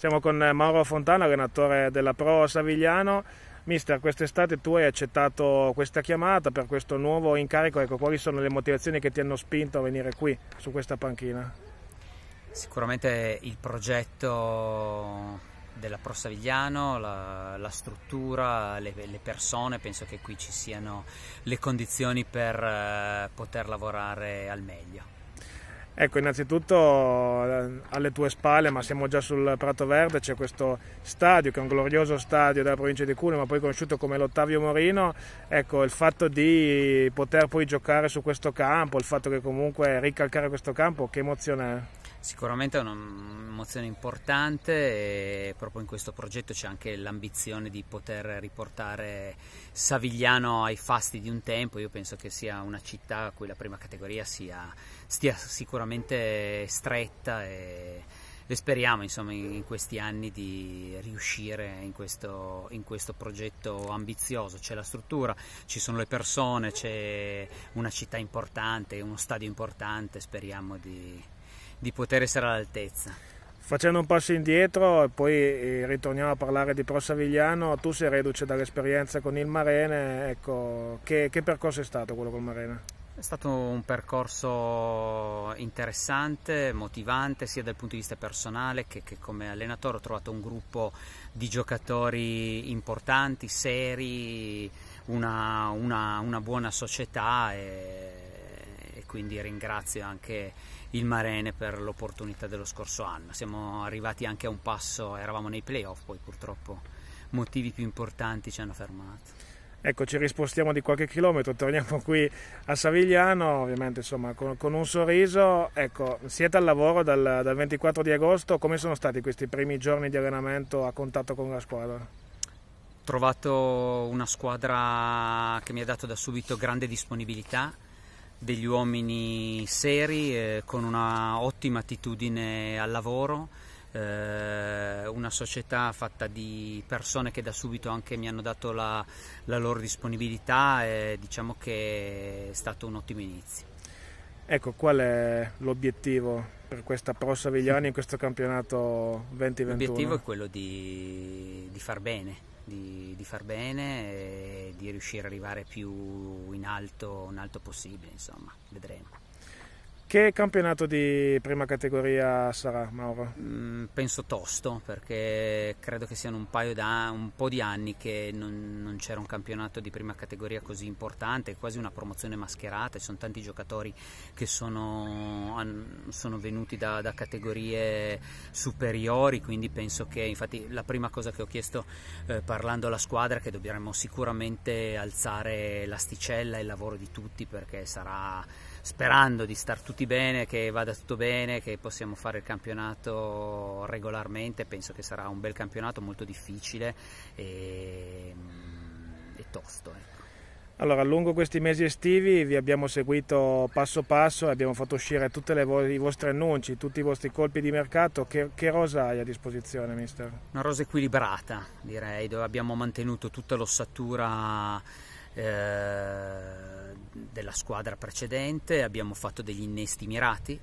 Siamo con Mauro Fontana, allenatore della Pro Savigliano. Mister, quest'estate tu hai accettato questa chiamata per questo nuovo incarico. Ecco, quali sono le motivazioni che ti hanno spinto a venire qui, su questa panchina? Sicuramente il progetto della Pro Savigliano, la, la struttura, le, le, persone, penso che qui ci siano le condizioni per eh, poter lavorare al meglio. Ecco, innanzitutto eh, alle tue spalle, ma siamo già sul Prato Verde, c'è questo stadio, che è un glorioso stadio della provincia di Cuneo, ma poi conosciuto come l'Ottavio Morino. Ecco, il fatto di poter poi giocare su questo campo, il fatto che comunque ricalcare questo campo, che emozione è? Sicuramente è un'emozione importante e proprio in questo progetto c'è anche l'ambizione di poter riportare Savigliano ai fasti di un tempo. Io penso che sia una città a cui la prima categoria sia stia sicuramente stretta e le speriamo insomma, in questi anni di riuscire in questo, in questo progetto ambizioso. C'è la struttura, ci sono le persone, c'è una città importante, uno stadio importante, speriamo di, di poter essere all'altezza. Facendo un passo indietro e poi eh, ritorniamo a parlare di Pro Savigliano, tu sei reduce dall'esperienza con il Marene, ecco, che, che percorso è stato quello con il Marene? È stato un percorso interessante, motivante sia dal punto di vista personale che, che, come allenatore ho trovato un gruppo di giocatori importanti, seri, una, una, una buona società e, e, quindi ringrazio anche il Marene per l'opportunità dello scorso anno. Siamo arrivati anche a un passo, eravamo nei playoff, poi purtroppo motivi più importanti ci hanno fermato. Ecco, ci rispostiamo di qualche chilometro, torniamo qui a Savigliano, ovviamente insomma con, con un sorriso. Ecco, siete al lavoro dal, dal 24 di agosto, come sono stati questi primi giorni di allenamento a contatto con la squadra? Ho trovato una squadra che mi ha dato da subito grande disponibilità, degli uomini seri, eh, con una ottima attitudine al lavoro, eh, una società fatta di persone che da subito anche mi hanno dato la, la loro disponibilità e diciamo che è stato un ottimo inizio. Ecco, qual è l'obiettivo per questa Pro Savigliani in questo campionato 2021? L'obiettivo è quello di, di far bene, di, di, far bene e di riuscire ad arrivare più in alto, in alto possibile, insomma, vedremo. Che campionato di prima categoria sarà, Mauro? Mm, penso tosto, perché credo che siano un, da, un po' di anni che non, non, c'era un campionato di prima categoria così importante, quasi una promozione mascherata, ci sono tanti giocatori che sono, sono venuti da, da, categorie superiori, quindi penso che infatti la prima cosa che ho chiesto eh, parlando alla squadra è che dovremmo sicuramente alzare l'asticella e il lavoro di tutti perché sarà sperando di star tutti bene, che vada tutto bene, che possiamo fare il campionato regolarmente, penso che sarà un bel campionato molto difficile e, e tosto. Ecco. Allora, lungo questi mesi estivi vi abbiamo seguito passo passo e abbiamo fatto uscire tutti vo i vostri annunci, tutti i vostri colpi di mercato. Che, che rosa hai a disposizione, mister? Una rosa equilibrata, direi, dove abbiamo mantenuto tutta l'ossatura. Eh della squadra precedente, abbiamo fatto degli innesti mirati,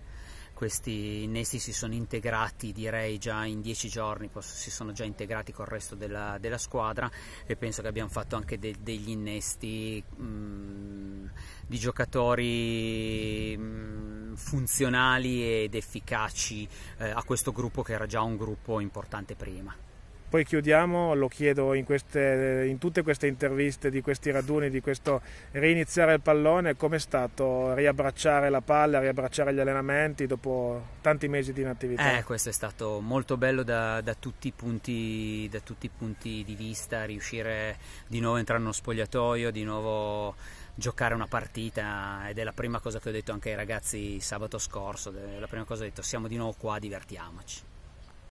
questi innesti si sono integrati direi già in dieci giorni, si sono già integrati col resto della, della squadra e penso che abbiamo fatto anche de, degli innesti mh, mhmm, di giocatori mh, mhmm, funzionali ed efficaci eh, a questo gruppo che era già un gruppo importante prima. Poi chiudiamo, lo chiedo in, queste, in tutte queste interviste, di questi raduni, di questo riniziare il pallone, com'è stato riabbracciare la palla, riabbracciare gli allenamenti dopo tanti mesi di inattività? Eh, questo è stato molto bello da, da, tutti punti, da tutti i punti di vista, riuscire di nuovo a entrare nello spogliatoio, di nuovo giocare una partita ed è la prima cosa che ho detto anche ai ragazzi sabato scorso, la prima cosa che ho detto siamo di nuovo qua, divertiamoci.